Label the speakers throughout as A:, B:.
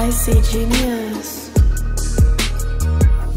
A: I see genius.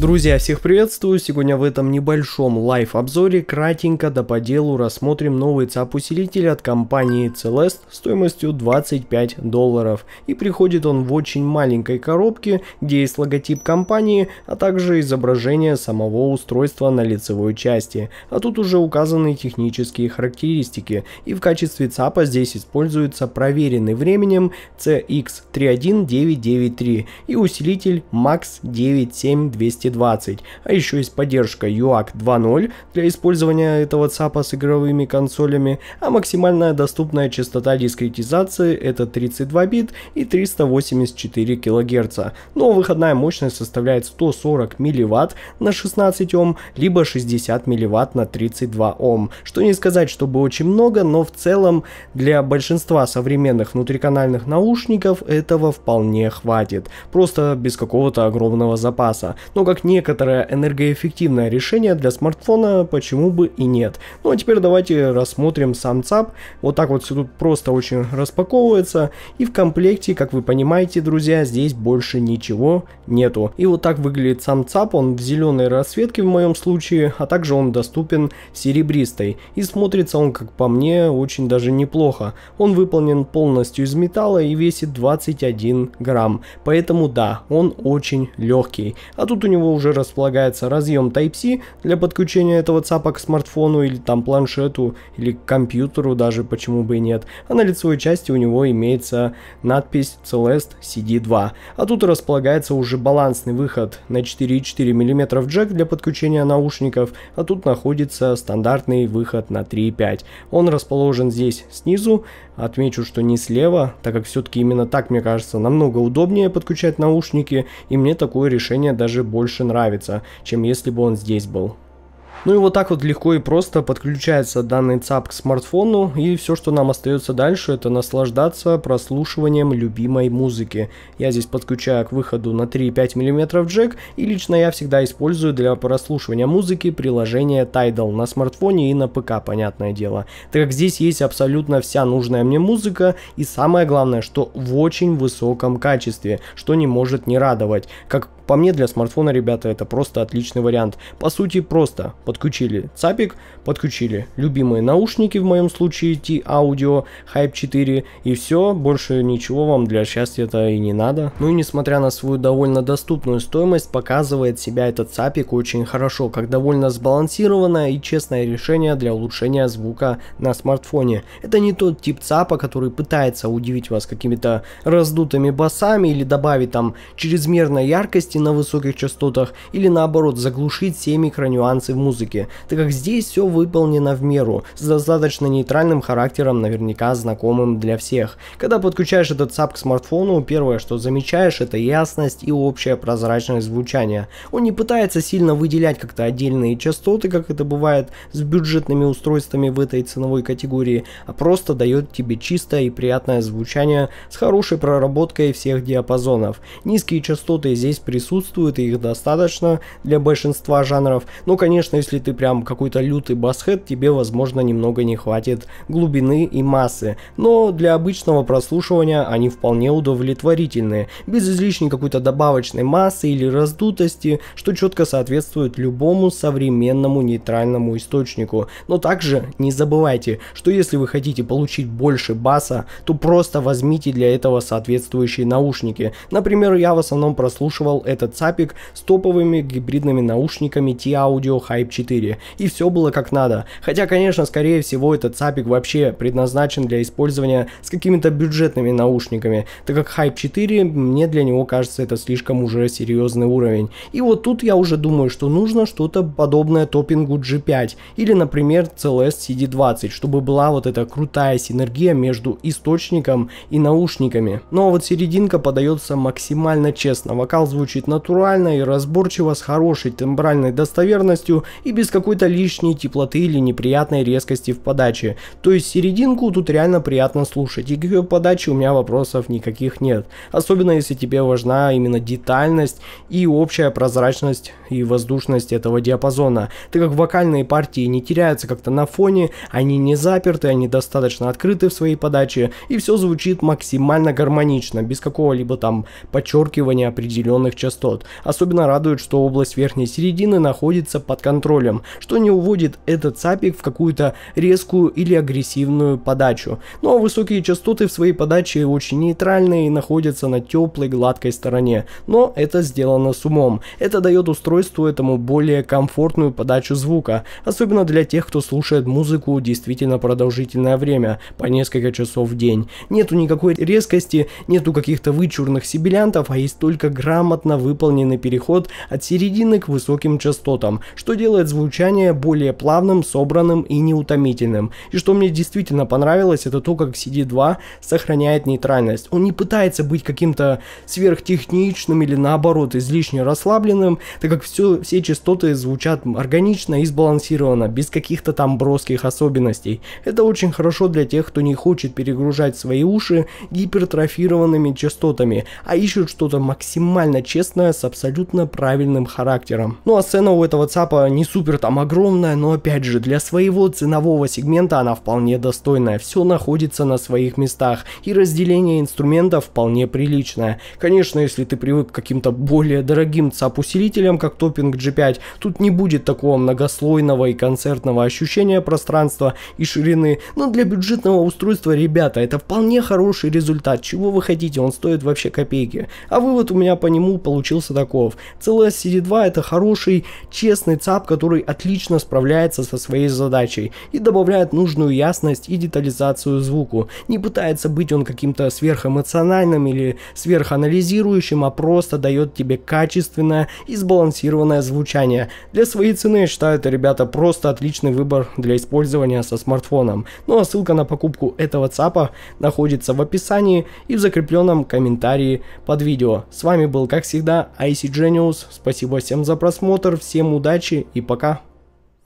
A: Друзья, всех приветствую! Сегодня в этом небольшом лайф обзоре кратенько да по делу рассмотрим новый ЦАП-усилитель от компании Celeste стоимостью 25 долларов. И приходит он в очень маленькой коробке, где есть логотип компании, а также изображение самого устройства на лицевой части. А тут уже указаны технические характеристики. И в качестве ЦАПа здесь используется проверенный временем CX31993 и усилитель MAX 97200 220, а еще есть поддержка UAC 2.0 для использования этого ЦАПа с игровыми консолями, а максимальная доступная частота дискретизации это 32 бит и 384 кГц, но выходная мощность составляет 140 милливатт на 16 Ом, либо 60 милливатт на 32 Ом, что не сказать, чтобы очень много, но в целом для большинства современных внутриканальных наушников этого вполне хватит, просто без какого-то огромного запаса. Но как некоторое энергоэффективное решение для смартфона, почему бы и нет. Ну а теперь давайте рассмотрим сам ЦАП. Вот так вот все тут просто очень распаковывается. И в комплекте, как вы понимаете, друзья, здесь больше ничего нету. И вот так выглядит сам ЦАП, он в зеленой расцветке в моем случае, а также он доступен серебристой. И смотрится он, как по мне, очень даже неплохо. Он выполнен полностью из металла и весит 21 грамм. Поэтому да, он очень легкий. А тут у него уже располагается разъем Type-C для подключения этого ЦАПа к смартфону или там планшету или к компьютеру даже, почему бы и нет. А на лицевой части у него имеется надпись Celeste CD2. А тут располагается уже балансный выход на 4,4 мм джек для подключения наушников, а тут находится стандартный выход на 3,5. Он расположен здесь снизу, отмечу, что не слева, так как все-таки именно так, мне кажется, намного удобнее подключать наушники, и мне такое решение даже больше больше нравится, чем если бы он здесь был. Ну и вот так вот легко и просто подключается данный ЦАП к смартфону, и все, что нам остается дальше, это наслаждаться прослушиванием любимой музыки. Я здесь подключаю к выходу на 3,5 мм джек, и лично я всегда использую для прослушивания музыки приложение Tidal на смартфоне и на ПК, понятное дело. Так как здесь есть абсолютно вся нужная мне музыка, и самое главное, что в очень высоком качестве, что не может не радовать. Как по мне, для смартфона, ребята, это просто отличный вариант. По сути, просто подключили ЦАПик, подключили любимые наушники, в моем случае T-Audio Hype 4, и все, больше ничего вам для счастья это и не надо. Ну и несмотря на свою довольно доступную стоимость, показывает себя этот ЦАПик очень хорошо, как довольно сбалансированное и честное решение для улучшения звука на смартфоне. Это не тот тип ЦАПа, который пытается удивить вас какими-то раздутыми басами или добавить там чрезмерной яркости на высоких частотах или наоборот заглушить все микронюансы в музыке, так как здесь все выполнено в меру, с достаточно нейтральным характером, наверняка знакомым для всех. Когда подключаешь этот саб к смартфону, первое, что замечаешь, это ясность и общая прозрачность звучания. Он не пытается сильно выделять как-то отдельные частоты, как это бывает с бюджетными устройствами в этой ценовой категории, а просто дает тебе чистое и приятное звучание с хорошей проработкой всех диапазонов. Низкие частоты здесь присутствуют присутствуют, и их достаточно для большинства жанров. Но, ну, конечно, если ты прям какой-то лютый басхед, тебе, возможно, немного не хватит глубины и массы. Но для обычного прослушивания они вполне удовлетворительные, без излишней какой-то добавочной массы или раздутости, что четко соответствует любому современному нейтральному источнику. Но также не забывайте, что если вы хотите получить больше баса, то просто возьмите для этого соответствующие наушники. Например, я в основном прослушивал этот ЦАПик с топовыми гибридными наушниками T-Audio Hype 4. И все было как надо. Хотя, конечно, скорее всего, этот ЦАПик вообще предназначен для использования с какими-то бюджетными наушниками, так как Hype 4, мне для него кажется, это слишком уже серьезный уровень. И вот тут я уже думаю, что нужно что-то подобное топингу G5 или, например, CLS CD20, чтобы была вот эта крутая синергия между источником и наушниками. Но ну, а вот серединка подается максимально честно, вокал звучит звучит натурально и разборчиво, с хорошей тембральной достоверностью и без какой-то лишней теплоты или неприятной резкости в подаче. То есть серединку тут реально приятно слушать, и к ее подаче у меня вопросов никаких нет. Особенно если тебе важна именно детальность и общая прозрачность и воздушность этого диапазона, так как вокальные партии не теряются как-то на фоне, они не заперты, они достаточно открыты в своей подаче, и все звучит максимально гармонично, без какого-либо там подчеркивания определенных частот частот. Особенно радует, что область верхней середины находится под контролем, что не уводит этот сапик в какую-то резкую или агрессивную подачу. Ну а высокие частоты в своей подаче очень нейтральные и находятся на теплой гладкой стороне, но это сделано с умом. Это дает устройству этому более комфортную подачу звука, особенно для тех, кто слушает музыку действительно продолжительное время, по несколько часов в день. Нету никакой резкости, нету каких-то вычурных сибилянтов, а есть только грамотно выполненный переход от середины к высоким частотам, что делает звучание более плавным, собранным и неутомительным. И что мне действительно понравилось, это то, как CD2 сохраняет нейтральность. Он не пытается быть каким-то сверхтехничным или наоборот излишне расслабленным, так как все, все частоты звучат органично и сбалансированно, без каких-то там броских особенностей. Это очень хорошо для тех, кто не хочет перегружать свои уши гипертрофированными частотами, а ищут что-то максимально честное интересная, с абсолютно правильным характером. Ну а цена у этого ЦАПа не супер там огромная, но опять же, для своего ценового сегмента она вполне достойная. Все находится на своих местах, и разделение инструментов вполне приличное. Конечно, если ты привык к каким-то более дорогим ЦАП-усилителям, как топинг G5, тут не будет такого многослойного и концертного ощущения пространства и ширины, но для бюджетного устройства, ребята, это вполне хороший результат. Чего вы хотите, он стоит вообще копейки. А вывод у меня по нему получился получил таков CLS CD2 это хороший, честный ЦАП, который отлично справляется со своей задачей и добавляет нужную ясность и детализацию звуку. Не пытается быть он каким-то сверхэмоциональным или сверханализирующим, а просто дает тебе качественное и сбалансированное звучание. Для своей цены, я считаю, это, ребята, просто отличный выбор для использования со смартфоном. Ну а ссылка на покупку этого ЦАПа находится в описании и в закрепленном комментарии под видео. С вами был, как всегда, всегда IC Genius. Спасибо всем за просмотр, всем удачи и пока.